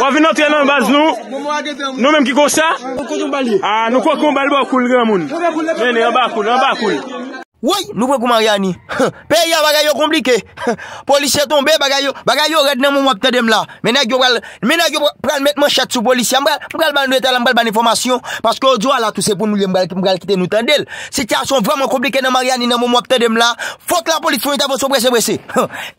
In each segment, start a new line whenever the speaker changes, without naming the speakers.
Ou avinot yon anbaz nou, nou menm ki kosha? A, nou kwa kon bali bo akul gen moun. Mene, yon ba akul, yon ba akul. Ouye, nou vre kou Mariani, pe yon vre yon komplike, polisye tonbe, vre yon red nan moun wapte dem la, mena yon pral met moun chat sou polisye, mbral ban nou etal, mbral ban informasyon, paske ou zwa la, tout se pou nou yon mbral kite nou tendel, se tiyan son vreman komplike nan Mariani nan moun wapte dem la, fok la polisye foun yon tavan sou prese prese,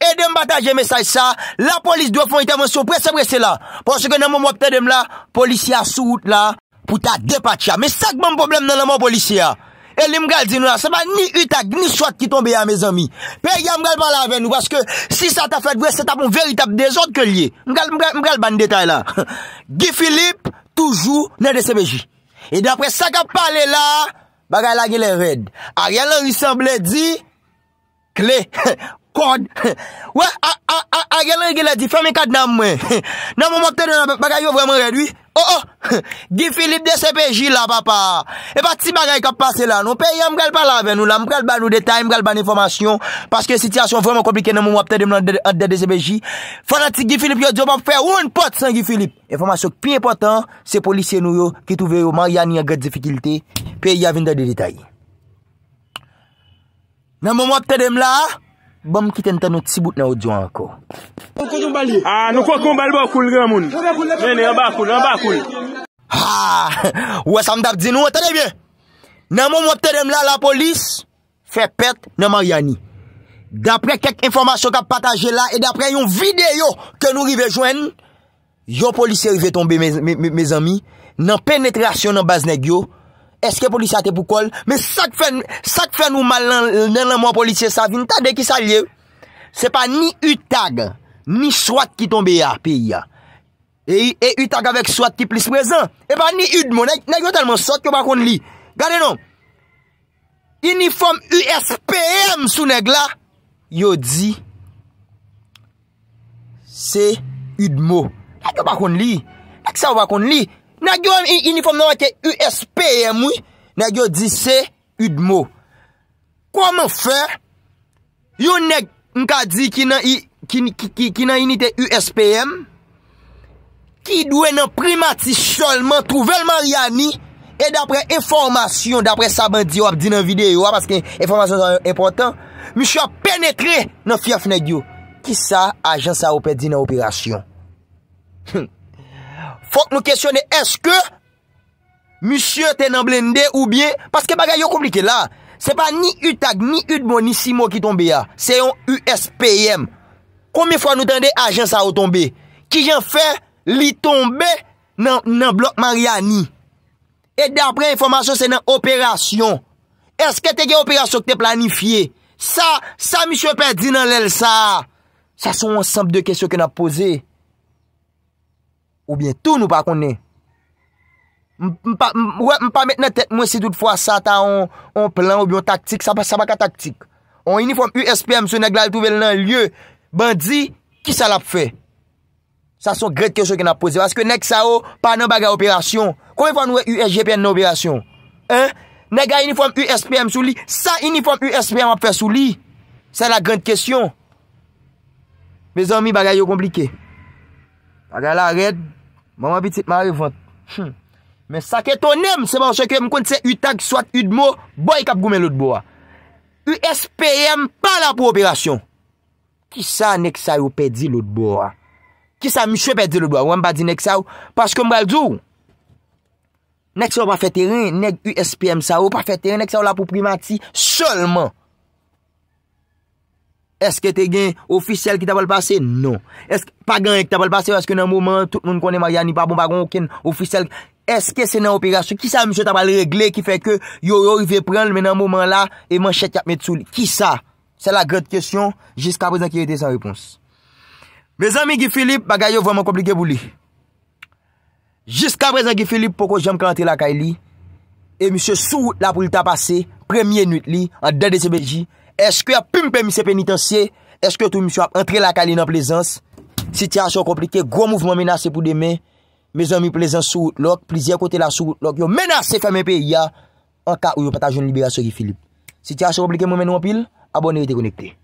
e dem bataje mensaj sa, la polisye dwe foun yon tavan sou prese prese la, porsi ke nan moun wapte dem la, polisye a sou out la, pouta depat ya, me sak ban problem nan moun polisye a, E li mga l di nou la, seman ni utak, ni swat ki tombe ya me zami. Pe ya mga l pa la ven nou, wazke si sa ta fad vwe, se tapon veritab de zot ke liye. Mga l ban detay la. Guy Philippe, toujou, ne de sebeji. E dapre sa ka pale la, bagay la gile red. A gyalan risamble di, kle, kod. Ouè, a gyalan gile di, feme kad nan mwen. Nan mwomote nan bagay yo vweman redwi, Oh oh, Gifilip D.C.P.J. la papa, e pa ti bagay kap pase non. la nou, pe yon mkal pala ven nou la, mkal ban nou detay, mkal ban informasyon, paske sityasyon vreman komplike nan moun wapte dem nan D.C.P.J. Fana ti Gifilip yon joban pou fè woun pot san Gifilip, informasyon pi important, se polisyen nou yo ki touve yo, man yon yon gade defikilite, pe yon vinde de detay. Nan moun wapte dem la... Bom kit ente nou tibout nou djwa anko. A, ah, nou kwa koumbal bo akoul gen moun. Mene, yon ba akoul, yon ba akoul. Ha, wè sa mdap di nou, wè tè debyè. Nan moun wop tè dem la la polis, fè pet nan Maryani. Dapre kek informasyon kap pataje la, e dapre yon videyo ke nou rive jwen, yon polis yon rive tombe, mè zami, nan penetrasyon nan baznèk yo, Eske polisya te pou kol. Me sak fen ou mal nan lanman polisye sa vin. Tade ki sa liye. Se pa ni utag. Ni swat ki tombe ya piya. E, e utag avek swat ki plis prezen. E pa ni udmo. Nèk yo telman swat ki wakon li. Gade nou. Uniforme USPM sou nèk la. Yo di. Se udmo. Ak yo wakon li. Ak sa wakon li. Ak sa wakon li. Nagyo yon uniform nan wakye USPM eh, woy Nagyo di se yon dmo Kwa man fèr Yon neg mka di ki nan yon ite USPM Ki dwe nan primatis solman Trouvelman yoni E dapre informasyon Dapre saban di wap di nan videyo wap Aske informasyon son important Mishwa penetre nan fyef nagyo Ki sa ajan sa wopè di nan operasyon Hmm Fok nou kestyone eske Misyon te nan blende ou bie Paske bagay yo komplike la Se pa ni utak, ni utbo, ni simo ki tombe ya Se yon USPM Komi fwa nou tende ajen sa o tombe Ki jen fe li tombe nan blok Mariani E dapre informasyon se nan operasyon Eske te gen operasyon ki te planifiye Sa, sa misyon pe di nan lèl sa Sa son ansamp de kestyon ki nan pose Ou bientou nou pa konen. Mpa met nan tet mwen si tout fwa sa ta an plan ou bi an taktik. Sa baka taktik. An uniforme USPM sou neg lal touvel nan lye. Ban di, ki sa la pfe? Sa son grek kesyon ki nan pose. Aske neg sa ou, pa nan bagay operasyon. Kome fwa nou e USGPN nan operasyon? Hein? Neg a uniforme USPM sou li. Sa uniforme USPM ap fe sou li. Sa la grek kesyon. Me zon mi bagay yo komplike. Bagay la red. Mwen mwen pitit mwen revote. Men hmm. sakè tonem se mwen chèkè mwen konti se UTAG, SWAT, UDMO, boy kap goumen loutbouwa. USPM pa la pou operasyon. Ki sa nek sa yo pedi loutbouwa? Ki sa mwen chè pedi loutbouwa? Wè mwen badi nek sa yo? Paske mwen baldou? Nek sa yo mwen fèteren, nek USPM sa yo pa fèteren, nek sa yo la pou primati? Sòlman! Eske te gen ofissel ki tabal pase? Non. Eske pa gen yon ki tabal pase? Eske nan mouman tout nou konen Maryani, pa bon bagon, ou ken ofissel? Eske se nan operasyon? Ki sa monsye tabal regle ki feke yor yor yon vey pren men nan mouman la e man chet yap met sou? Ki sa? Se la gred kesyon, jiska prezant ki rete san repons. Me zami ki Filip, bagay yo vwaman komplike pou li. Jiska prezant ki Filip, poko jom klantri la kay li, e monsye sou la pou li tabase, premye nwit li, an den desi belji, Eske api mpe mi se penitensye? Eske tou mi so ap entre la kalin an plezans? Si ti a so komplike, gwo mouvman menase pou demen, me zon mi plezans sou, lok, plizye kote la sou, lok, yo menase fè menpe ya, an ka ou yo patajoun liberasyon ki Filip. Si ti a so komplike, mwen men wampil, abone ou te konekte.